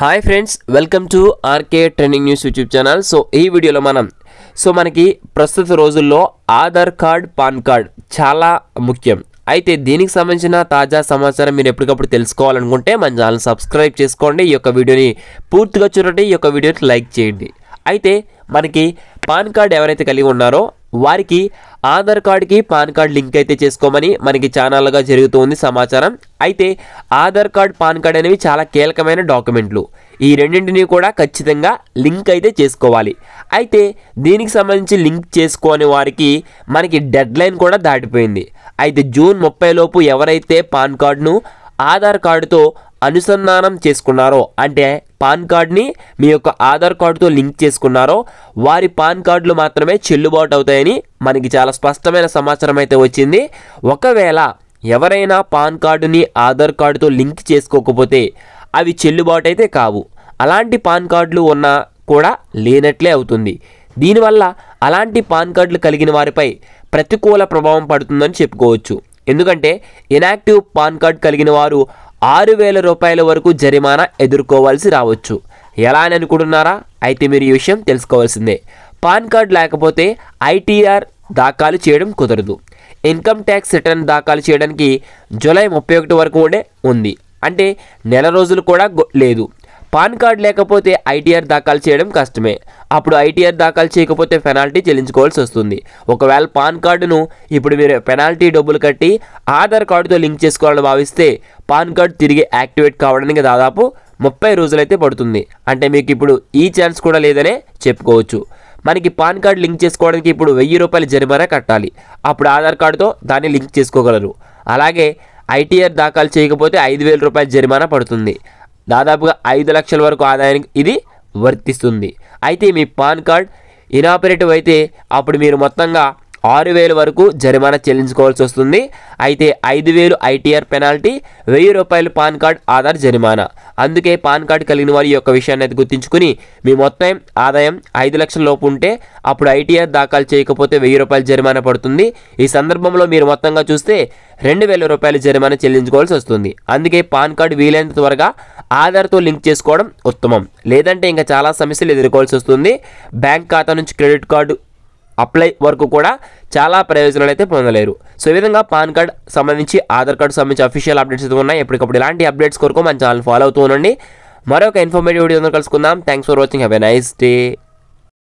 hi friends welcome to RK trending news YouTube channel so ఈ వీడియోలో మనం so మనకి ప్రస్తుత రోజుల్లో ఆధార్ కార్డ్ పాన్ కార్డ్ చాలా ముఖ్యం అయితే దీనికి సంబంధించిన తాజా సమాచారం మీరు ఎప్పటికప్పుడు తెలుసుకోవాలనుకుంటే మన ఛానల్ సబ్స్క్రైబ్ చేసుకోండి ఈ యొక్క వీడియోని పూర్తిగా చూడండి ఈ యొక్క వీడియోని లైక్ చేయండి అయితే మనకి పాన్ కార్డ్ ఎవరైతే కలిగి ఉన్నారో వారికి ఆధార్ కార్డ్కి పాన్ కార్డ్ లింక్ అయితే చేసుకోమని మనకి ఛానల్గా జరుగుతుంది సమాచారం అయితే ఆధార్ కార్డ్ పాన్ కార్డ్ అనేవి చాలా కీలకమైన డాక్యుమెంట్లు ఈ రెండింటిని కూడా ఖచ్చితంగా లింక్ అయితే చేసుకోవాలి అయితే దీనికి సంబంధించి లింక్ చేసుకోని వారికి మనకి డెడ్ లైన్ కూడా దాటిపోయింది అయితే జూన్ ముప్పై లోపు ఎవరైతే పాన్ కార్డును ఆధార్ కార్డుతో అనుసంధానం చేసుకున్నారో అంటే పాన్ కార్డ్ని మీ యొక్క ఆధార్ కార్డుతో లింక్ చేసుకున్నారో వారి పాన్ కార్డులు మాత్రమే చెల్లుబాటు అవుతాయని మనకి చాలా స్పష్టమైన సమాచారం అయితే వచ్చింది ఒకవేళ ఎవరైనా పాన్ కార్డుని ఆధార్ కార్డుతో లింక్ చేసుకోకపోతే అవి చెల్లుబాటు అయితే కావు అలాంటి పాన్ కార్డులు ఉన్నా కూడా లేనట్లే అవుతుంది దీనివల్ల అలాంటి పాన్ కార్డులు కలిగిన వారిపై ప్రతికూల ప్రభావం పడుతుందని చెప్పుకోవచ్చు ఎందుకంటే ఇనాక్టివ్ పాన్ కార్డు కలిగిన వారు ఆరు వేల రూపాయల వరకు జరిమానా ఎదుర్కోవాల్సి రావచ్చు ఎలా అని అనుకుంటున్నారా అయితే మీరు ఈ విషయం తెలుసుకోవాల్సిందే పాన్ కార్డు లేకపోతే ఐటీఆర్ దాఖలు చేయడం కుదరదు ఇన్కమ్ ట్యాక్స్ రిటర్న్ దాఖలు చేయడానికి జూలై ముప్పై ఒకటి వరకు కూడా ఉంది అంటే నెల రోజులు కూడా లేదు పాన్ కార్డ్ లేకపోతే ఐటీఆర్ దాఖలు చేయడం కష్టమే అప్పుడు ఐటీఆర్ దాఖలు చేయకపోతే పెనాల్టీ చెల్లించుకోవాల్సి వస్తుంది ఒకవేళ పాన్ కార్డును ఇప్పుడు మీరు పెనాల్టీ డబ్బులు కట్టి ఆధార్ కార్డుతో లింక్ చేసుకోవాలని భావిస్తే పాన్ కార్డు తిరిగి యాక్టివేట్ కావడానికి దాదాపు ముప్పై రోజులైతే పడుతుంది అంటే మీకు ఇప్పుడు ఈ ఛాన్స్ కూడా లేదనే చెప్పుకోవచ్చు మనకి పాన్ కార్డు లింక్ చేసుకోవడానికి ఇప్పుడు వెయ్యి రూపాయలు జరిమానా కట్టాలి అప్పుడు ఆధార్ కార్డుతో దాన్ని లింక్ చేసుకోగలరు అలాగే ఐటీఆర్ దాఖలు చేయకపోతే ఐదు వేల రూపాయలు జరిమానా పడుతుంది దాదాపుగా ఐదు లక్షల వరకు ఆదాయానికి ఇది వర్తిస్తుంది అయితే మీ పాన్ కార్డ్ ఇనాపరేటివ్ అయితే అప్పుడు మీరు మొత్తంగా ఆరు వేలు వరకు జరిమానా చెల్లించుకోవాల్సి వస్తుంది అయితే ఐదు వేలు ఐటీఆర్ పెనాల్టీ వెయ్యి రూపాయలు పాన్ కార్డ్ ఆధార్ జరిమానా అందుకే పాన్ కార్డ్ కలిగిన వారి యొక్క విషయాన్ని అయితే గుర్తించుకుని మీ మొత్తం ఆదాయం ఐదు లక్షల లోపు ఉంటే అప్పుడు ఐటీఆర్ దాఖలు చేయకపోతే వెయ్యి రూపాయలు జరిమానా పడుతుంది ఈ సందర్భంలో మీరు మొత్తంగా చూస్తే రెండు వేల రూపాయలు జరిమానా చెల్లించుకోవాల్సి వస్తుంది అందుకే పాన్ కార్డు వీలైనంత త్వరగా ఆధార్తో లింక్ చేసుకోవడం ఉత్తమం లేదంటే ఇంకా చాలా సమస్యలు ఎదుర్కోవాల్సి వస్తుంది బ్యాంక్ ఖాతా నుంచి క్రెడిట్ కార్డు అప్లై వరకు కూడా చాలా ప్రయోజనాలు అయితే పొందలేరు సో ఈ విధంగా పాన్ కార్డ్ సంబంధించి ఆధార్ కార్డు సంబంధించి అఫీషియల్ అప్డేట్స్ అయితే ఉన్నాయి ఎప్పటికప్పుడు ఇలాంటి అప్డేట్స్ కొరకు మన ఛానల్ ఫాలో అవుతూ ఉండండి మరొక ఇన్ఫర్మేటివ్ వీడియో కలుసుకుందాం thanks for watching have a nice day